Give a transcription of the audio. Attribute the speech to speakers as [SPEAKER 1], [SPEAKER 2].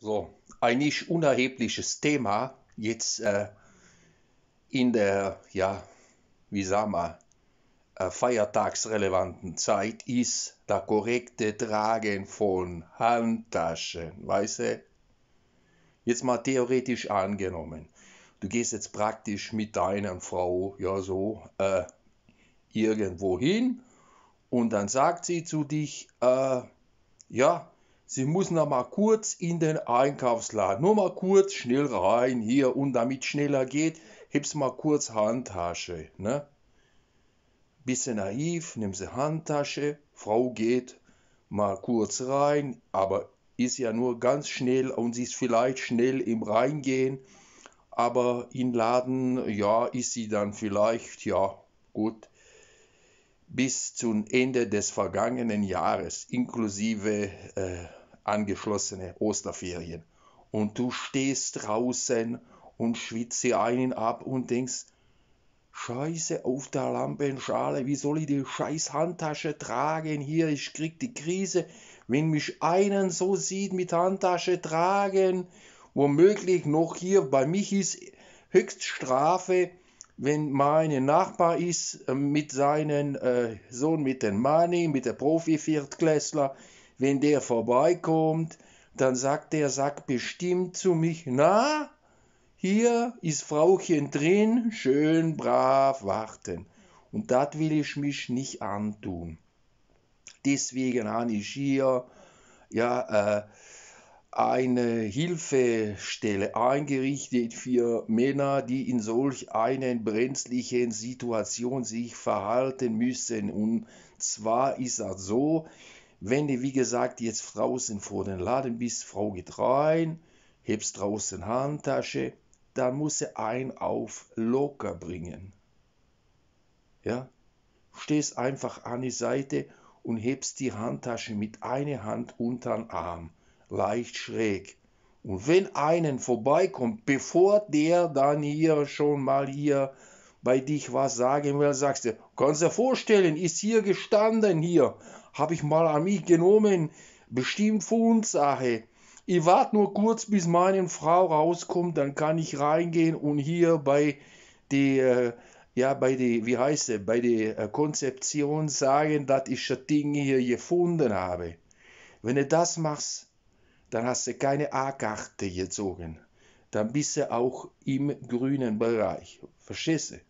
[SPEAKER 1] So, ein nicht unerhebliches Thema jetzt äh, in der, ja, wie sagen wir, äh, feiertagsrelevanten Zeit ist das korrekte Tragen von Handtaschen, weißt du? Jetzt mal theoretisch angenommen, du gehst jetzt praktisch mit deiner Frau, ja so, äh, irgendwo hin und dann sagt sie zu dich, äh, ja, Sie muss noch mal kurz in den Einkaufsladen. Nur mal kurz, schnell rein hier. Und damit schneller geht, heb's mal kurz Handtasche. Ne? Bisschen naiv, nimm sie Handtasche. Frau geht mal kurz rein, aber ist ja nur ganz schnell und sie ist vielleicht schnell im Reingehen. Aber in Laden, ja, ist sie dann vielleicht, ja, gut bis zum Ende des vergangenen Jahres, inklusive äh, angeschlossene Osterferien. Und du stehst draußen und schwitzt dir einen ab und denkst, Scheiße auf der Lampenschale, wie soll ich die scheiß Handtasche tragen hier? Ich krieg die Krise, wenn mich einen so sieht mit Handtasche tragen. Womöglich noch hier, bei mich ist Höchststrafe, wenn mein Nachbar ist äh, mit seinem äh, Sohn, mit dem Mani, mit der Profi-Viertklässler, wenn der vorbeikommt, dann sagt der Sack bestimmt zu mich, na, hier ist Frauchen drin, schön brav warten. Und das will ich mich nicht antun. Deswegen habe ich hier ja, äh, eine Hilfestelle eingerichtet für Männer, die in solch einer brenzlichen Situation sich verhalten müssen. Und zwar ist das so, wenn du, wie gesagt, jetzt draußen vor den Laden bist, Frau geht rein, hebst draußen Handtasche, dann musst du ein auf locker bringen. Ja? Stehst einfach an die Seite und hebst die Handtasche mit einer Hand unter den Arm, leicht schräg. Und wenn einen vorbeikommt, bevor der dann hier schon mal hier bei dich was sagen will, sagst du, kannst du dir vorstellen, ist hier gestanden hier, habe ich mal an mich genommen. Bestimmt Sache. Ich warte nur kurz, bis meine Frau rauskommt, dann kann ich reingehen und hier bei der, äh, ja, bei der, wie heißt sie, bei der äh, Konzeption sagen, dass ich das Ding hier gefunden habe. Wenn du das machst, dann hast du keine A-Karte gezogen. Dann bist du auch im grünen Bereich. Verstehst du?